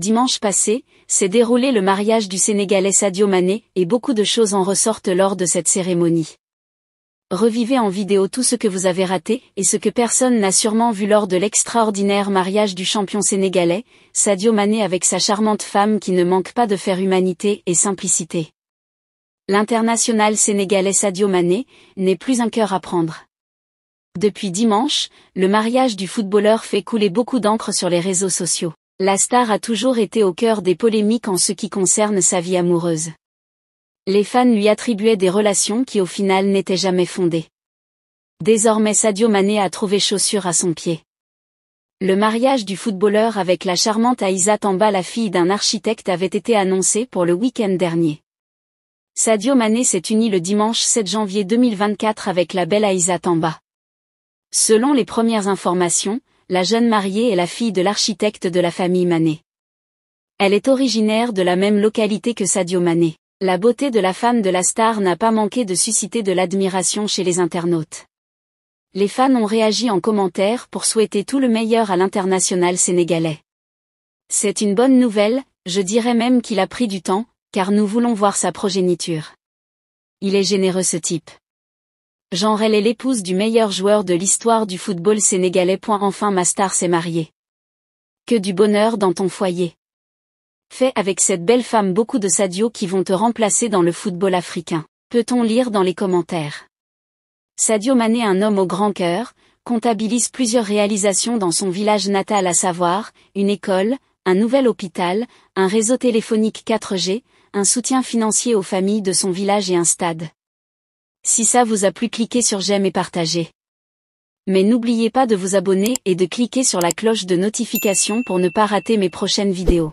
Dimanche passé, s'est déroulé le mariage du Sénégalais Sadio Mané, et beaucoup de choses en ressortent lors de cette cérémonie. Revivez en vidéo tout ce que vous avez raté et ce que personne n'a sûrement vu lors de l'extraordinaire mariage du champion sénégalais, Sadio Mané avec sa charmante femme qui ne manque pas de faire humanité et simplicité. L'international sénégalais Sadio Mané n'est plus un cœur à prendre. Depuis dimanche, le mariage du footballeur fait couler beaucoup d'encre sur les réseaux sociaux la star a toujours été au cœur des polémiques en ce qui concerne sa vie amoureuse. Les fans lui attribuaient des relations qui au final n'étaient jamais fondées. Désormais Sadio Mané a trouvé chaussure à son pied. Le mariage du footballeur avec la charmante Aïsa Tamba la fille d'un architecte avait été annoncé pour le week-end dernier. Sadio Mané s'est uni le dimanche 7 janvier 2024 avec la belle Aïsa Tamba. Selon les premières informations, la jeune mariée est la fille de l'architecte de la famille Manet. Elle est originaire de la même localité que Sadio Manet. La beauté de la femme de la star n'a pas manqué de susciter de l'admiration chez les internautes. Les fans ont réagi en commentaire pour souhaiter tout le meilleur à l'international sénégalais. C'est une bonne nouvelle, je dirais même qu'il a pris du temps, car nous voulons voir sa progéniture. Il est généreux ce type. Jean Rel est l'épouse du meilleur joueur de l'histoire du football sénégalais. Enfin ma star s'est mariée. Que du bonheur dans ton foyer. Fais avec cette belle femme beaucoup de Sadio qui vont te remplacer dans le football africain. Peut-on lire dans les commentaires Sadio Mané un homme au grand cœur, comptabilise plusieurs réalisations dans son village natal à savoir, une école, un nouvel hôpital, un réseau téléphonique 4G, un soutien financier aux familles de son village et un stade. Si ça vous a plu cliquez sur j'aime et partagez. Mais n'oubliez pas de vous abonner et de cliquer sur la cloche de notification pour ne pas rater mes prochaines vidéos.